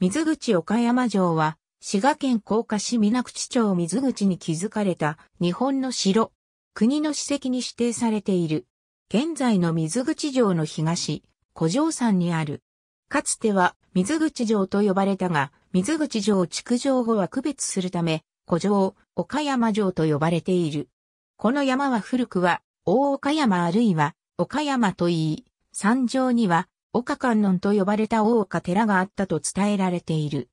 水口岡山城は、滋賀県甲賀市水口町水口に築かれた日本の城、国の史跡に指定されている。現在の水口城の東、古城山にある。かつては水口城と呼ばれたが、水口城築城後は区別するため、古城、岡山城と呼ばれている。この山は古くは、大岡山あるいは、岡山といい、山上には、岡観音と呼ばれた大岡寺があったと伝えられている。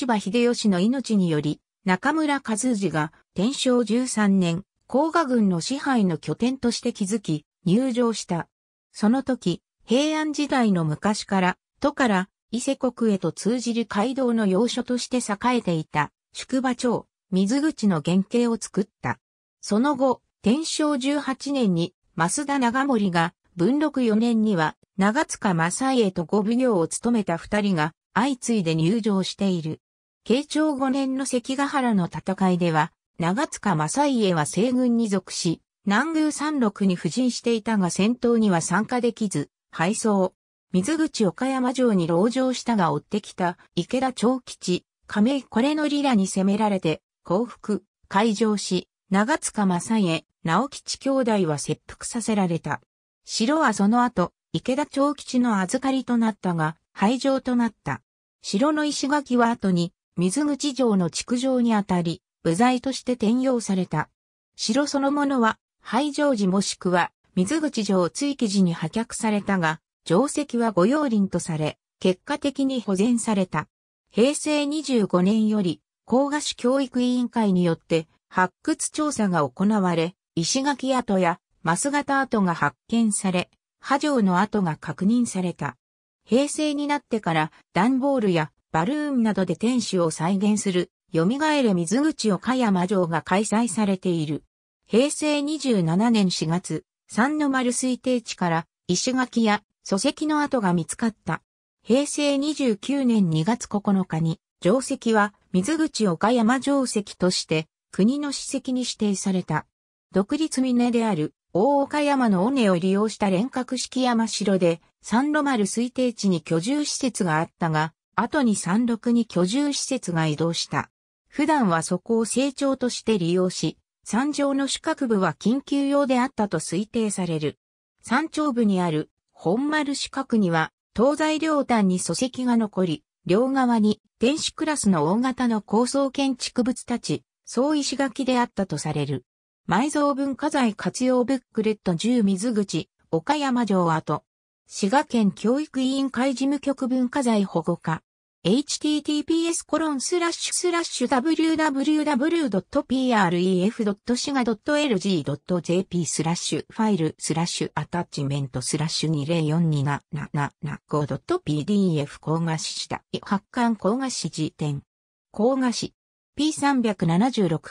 橋場秀吉の命により、中村和氏が天正13年、甲賀軍の支配の拠点として築き、入城した。その時、平安時代の昔から、都から伊勢国へと通じる街道の要所として栄えていた、宿場町、水口の原型を作った。その後、天正18年に、増田長森が、文禄4年には長塚正家と五奉行を務めた二人が相次いで入場している。慶長五年の関ヶ原の戦いでは、長塚正家は西軍に属し、南宮山麓に布陣していたが戦闘には参加できず、敗走。水口岡山城に籠城したが追ってきた池田長吉、亀井これのリラに攻められて、降伏、会場し、長塚正家、直吉兄弟は切腹させられた。城はその後、池田長吉の預かりとなったが、廃城となった。城の石垣は後に、水口城の築城にあたり、部材として転用された。城そのものは、廃城時もしくは、水口城追記時に破却されたが、城石は御用林とされ、結果的に保全された。平成25年より、甲賀市教育委員会によって、発掘調査が行われ、石垣跡や、マス型跡が発見され、波状の跡が確認された。平成になってから段ボールやバルーンなどで天守を再現する、蘇れ水口岡山城が開催されている。平成27年4月、三の丸推定地から石垣や礎石の跡が見つかった。平成29年2月9日に、城石は水口岡山城石として国の史跡に指定された。独立峰である大岡山の尾根を利用した連閣式山城で、三路丸推定地に居住施設があったが、後に三陸に居住施設が移動した。普段はそこを成長として利用し、山上の四角部は緊急用であったと推定される。山頂部にある本丸四角には、東西両端に礎石が残り、両側に天使クラスの大型の高層建築物たち、総石垣であったとされる。埋蔵文化財活用ブックレット10水口、岡山城跡。滋賀県教育委員会事務局文化財保護課。https コロンスラッシュスラッシュ www.pref.siga.lg.jp スラッシュファイルスラッシュアタッチメントスラッシュ 2042775.pdf 7高賀市下発刊高賀市辞典高賀市 P376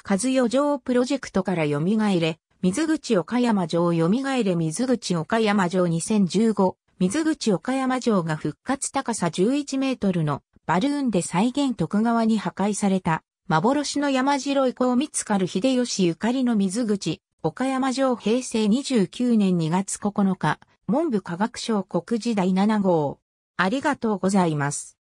和代城プロジェクトから蘇れ、水口岡山城蘇れ水口岡山城2015、水口岡山城が復活高さ11メートルのバルーンで再現徳川に破壊された、幻の山城以降見つかる秀吉ゆかりの水口、岡山城平成29年2月9日、文部科学省国時第7号。ありがとうございます。